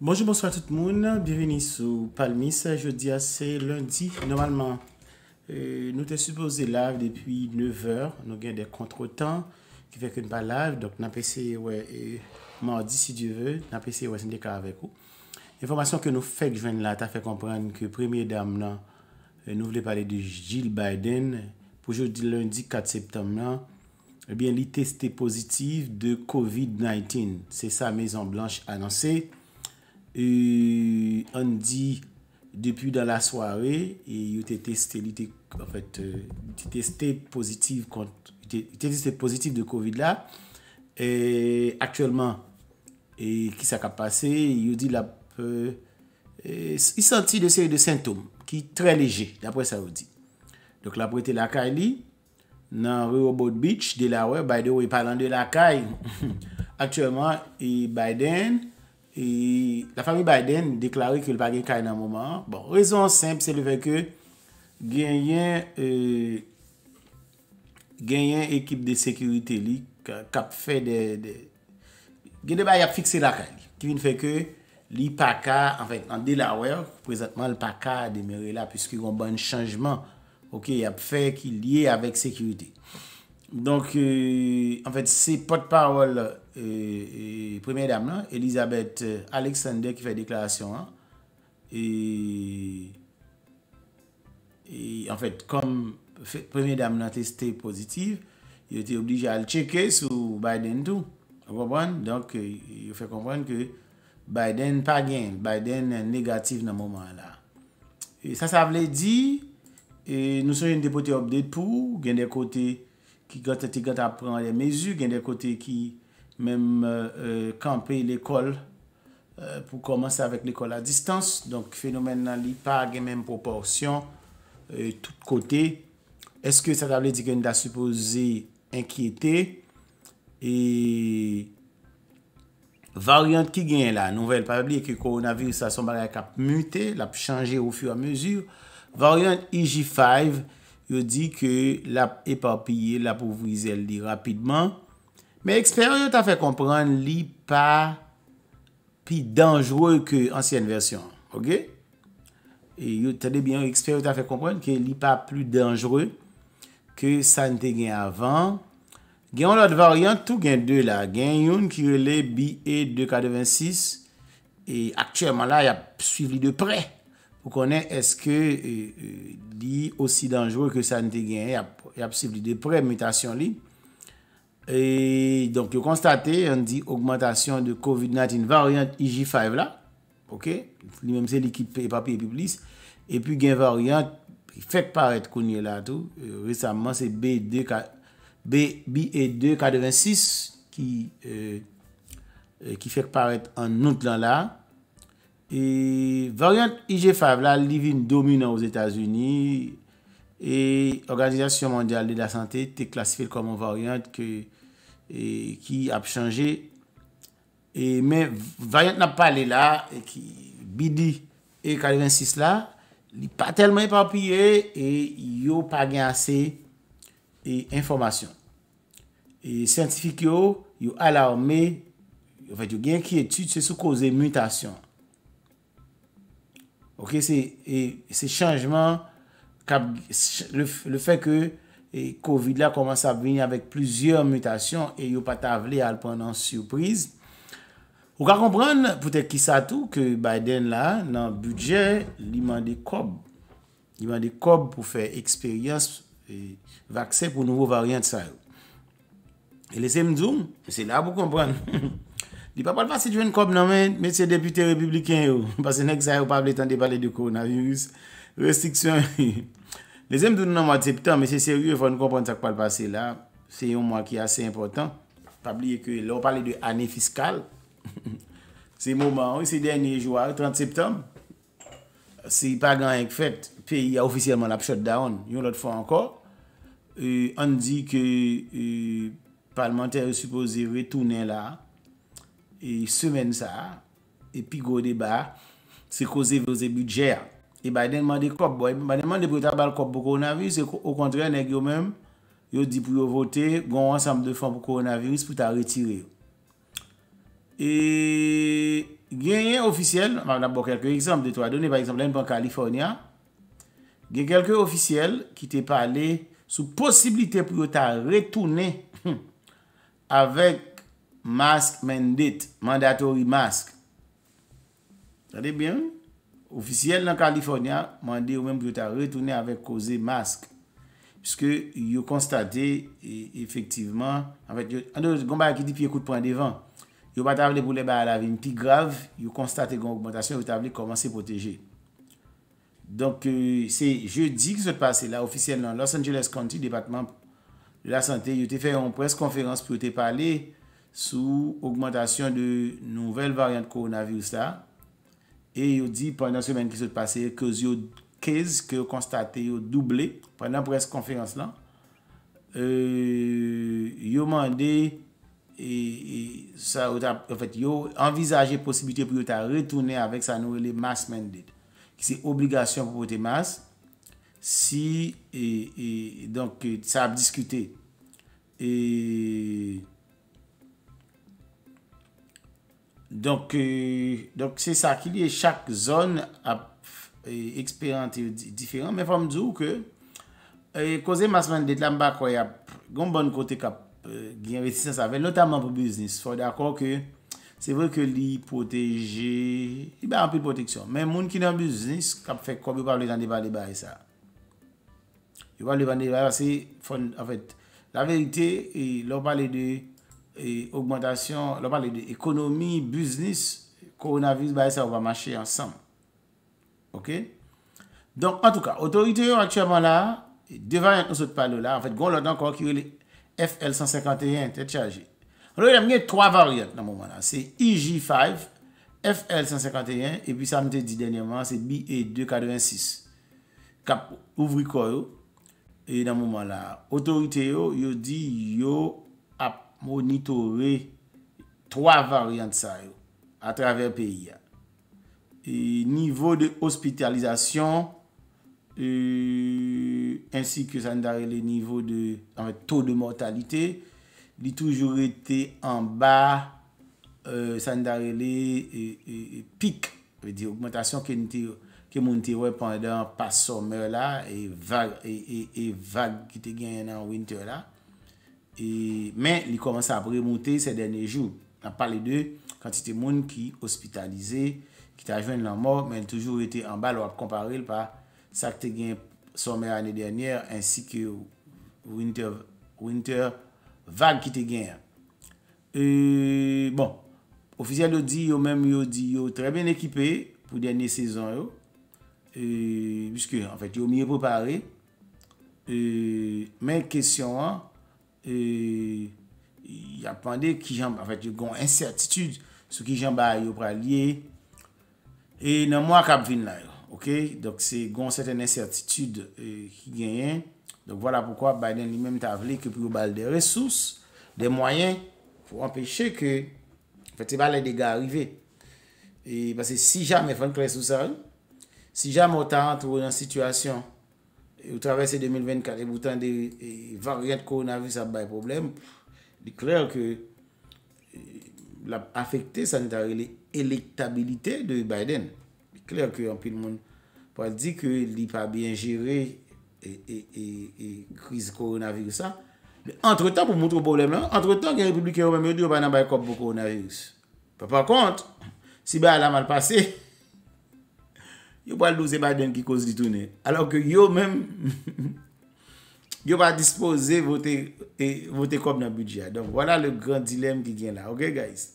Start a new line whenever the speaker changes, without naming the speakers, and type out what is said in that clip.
Bonjour, bonsoir tout moun, biveni sou Palmis, jeudi a ah, se lundi. Normalman, euh, nou te suppose live depi 9h, nou gen de kontrotan, ki feke npa live, dok nanpe se we mandi si di ve, nanpe se we sende ka avek ou. Informasyon ke nou fek jwen la, ta fe kompran ke premye dam nan euh, nou vle pale de Jill Biden, pou jeudi lundi 4 septem nan, ebyen eh li teste pozitif de COVID-19, se sa Maison Blanche ananse. e an di depi dan la soare, e yote testè positif de COVID la, e aktyèlman, e ki sa ka pase, yote senti de seri de sintoum, ki trè leje, d'apre sa ou di. Dok la pou ete lakay li, nan Rewobot Beach, de la wè, bayde wè palan de lakay, aktyèlman, e, bayden, E la fami Biden deklare ke bon, euh, li pa gen kay nan mouman. Bon, rezon semp se li feke genyen ekip de sekurite li kap fe de... Genye ba yap fikse la kay. Ki vin feke li paka, anvek, an de la wè, prezantman li paka demere la. Piske yon ban chanjman, ok, yap fe ki liye avèk sekurite. Donk, euh, en fèt, se potpawol euh, euh, premier dam nan, Elisabeth Alexander ki fè deklarasyon an, en fèt, kom premier dam nan testè pozitiv, yo te oblige al cheke sou Biden tou, yo fè konpwen ke Biden pa gen, Biden negatif nan mouman la. E sa sa vle di, nou sou yon depote obdet pou, gen de kote... ki gote ti gote ap premane mezu, gen euh, euh, euh, de kote ki mem kampe l'ekol pou komanse avèk l'ekol a distans, donk fenomen nan li pa gen menm proporsyon, tout kote. Eske sa tabli di gen da supose enkyete, e variant ki gen la nouvel pabli e ki koronavir sa sombare ak ap mute, ap chanje ou fiu a mezu, variant IJ5, Yo di ke la epapye, la pouvize li rapidman. Me eksperyon yo ta fè kompran li pa pi dangere ke ansyen versyon. Ok? E yo tade bian eksperyon yo ta fè kompran ke li pa plu dangere ke sa nte gen avan. Gen yon lot variantou gen de la. Gen yon ki yon li BA-296. E, e aktyèman la ya suivi de prek. Ou konen eske e, e, li osi danjoure ke sa nite gen, ya posiblite pre-mutasyon li. E donk yo konstate, an di augmentation de COVID-19 variant IJ5 la, ok, li menm se likit pe papi epi plis, epi gen variant, fek paret konye la tou, e, resamman se BA2-86, ki fek paret an nouk lan la, E variant IG5 la li vin domina ouz Etats-Unis E Organizasyon Mondial de la Santé te klasifel koman variant e, ki ap chanje E men variant nan pale la, BIDI e E46 la, li pa telman epapye E yo pa gen ase e, informasyon E sentifik yo, yo alarme, yo gen ki etude se sou koze mutasyon Ok, se e, chanjman, le fè ke e, COVID la koman sa brini avèk plüzyor mutasyon e yo pa tavle alpon nan sürpriz. Ou ka kompran pou te kisa tou ke Biden la nan budget li mande kob. Li mande kob pou fè eksperyans e, vaksè pou nouvo variant sa yo. E lesè mdoum, se la pou kompran. Di pa palpasi diwen kop nan men, Mese depute republiken yo, Pase nek sa yo pable tan de pale de koronavirus, Restriksyon yo. Le zem dou nan mwad septem, Mese seriou fwa nou kompon tak palpasi la, Se yon mwak yi ase important, Pable yo ke lor pale de ane fiskal, Se mwaman yo, Se denye jouar, 30 septem, Se pa gan ek fet, Pe yi ya ofisyelman ap shot down, Yon lot fwa anko, e, An di ke, e, Palman te resupose retounen la, e semen sa, e pi gode ba, se koze vyoze budje a. E ba denman de kop boy, ba denman de pou ta bal kop pou koronavir, se au kontre an e gyo men, yo di pou yo vote, gon an sam de fon pou koronavir, pou ta retire. E genye ofisyel, an ap bo kelke ekzamp de to a doni, par ekzamp len pou Kalifornia, genye kelke ofisyel, ki te pale, sou posibilite pou yo ta retoune, hmm, avek, Mask mandate, mandatory mask. Sade bien? Oficiel nan California, mande ou menm ki yo ta retoune avek koze mask. Piske yo konstate, e, efektiveman, anou, gom ba akiti pi ekout pwandevan, yo batavle pou le ba lavin, pi grav, yo konstate gom augmentation, yo table koman se proteje. Donk, euh, se je di ki se pase la, ofisiel nan Los Angeles County, Depatman la Santé, yo te fe yon pres konferans pou yo te pale, sou augmantasyon de nouvel varyant koronavirous la, e yo di, pandan semen ki sot pase, ke yo kez, ke yo konstate, euh, yo double, pandan prez konferans la, yo mande, yo envizaje posibite pou yo ta retoune avek sa nouwele mas men dit, ki se obligasyon pou pote mas, si, e, donk, sa ap diskute, e, e, Donk euh, se sa ki liye chak zon ap eksperyantif euh, diferant. Men fòm djou ke koze euh, masman de dlan bakway ap goun bon kote kap gen veti sa sa. Fè notanman pou biznis. Fò d'akò ke se vè ke li proteje. Li ba anpil proteksyon. Men moun ki nan biznis kap fè kòp yo pavle nan deva debay sa. Yo pavle deva debay. La verite, lò pavle de... ekonomi, biznis, koronavis, ba yè sa ou va machè ansam. Ok? Donk, an tou ka, otorite yo aktuèman la, deva yon nou sot pale la, an fèt, gon lòt nan kwa ki wè lè FL-151, tè tchajè. An lò, yon am nye 3 varyon nan mouman la. Se IJ-5, FL-151, epi sa am tè di denyèman, se BA-286. Kap, ouvri kwa yo, e nan mouman la, otorite yo, yo di yo monitore 3 variant sa yo a traver peyi ya e nivou de hospitalizasyon e euh, ansi ke san darele nivou de to de mortalite li toujou rete an ba san euh, darele pik, ve di augmentation ke moun tewe pandan pas somer la e vague ki te gen yon winter la E, men li komanse ap remoute se denye joun, nan pale de, kantite moun ki ospitalize, ki tajven nan mor, men toujou ete an bal wap kompare pa sa k te gen somen ane denye, ansi ke winter vague ki te gen. E, bon, ofizel yo di, yo men yo di, yo tre ben ekipe pou denye sezon yo, e, biske en fèt yo miye preparé, men kesyon an, E, y ap pande ki jan, an fèt yon goun ensertitude, sou ki jan ba yo pralye, e nan mwa kap vin la yo, ok, donk se goun sèten ensertitude e, ki genyen, donk vwa la poukwa Biden li menm ta vle, ke pou yo bal de resous, de mwayen, pou empèche ke, fèt se bal le dega arive, e basè si jan me fèn kresous a yon, si jan mota antwou yon situasyon, Ou travese 2024, e boutan de variet koronavir sa bay problem, di kler ke la afekte sanitari, le elektabilite de Biden. Di kler ke anpil moun, pou al di ke li pa bien jere, e kriz koronavir sa. Entre tan pou moutrou problem la, entre tan gen Republikan ou mè mè di ou bay nan bay kop pou koronavir. Pa kont, si bay ala man pase, yo pa lose Biden ki kouz di toune. Alors ke yo men, yo pa dispose vote e eh, vote kob nan budget. Donk wana le gran dilem ki gen la. Ok guys?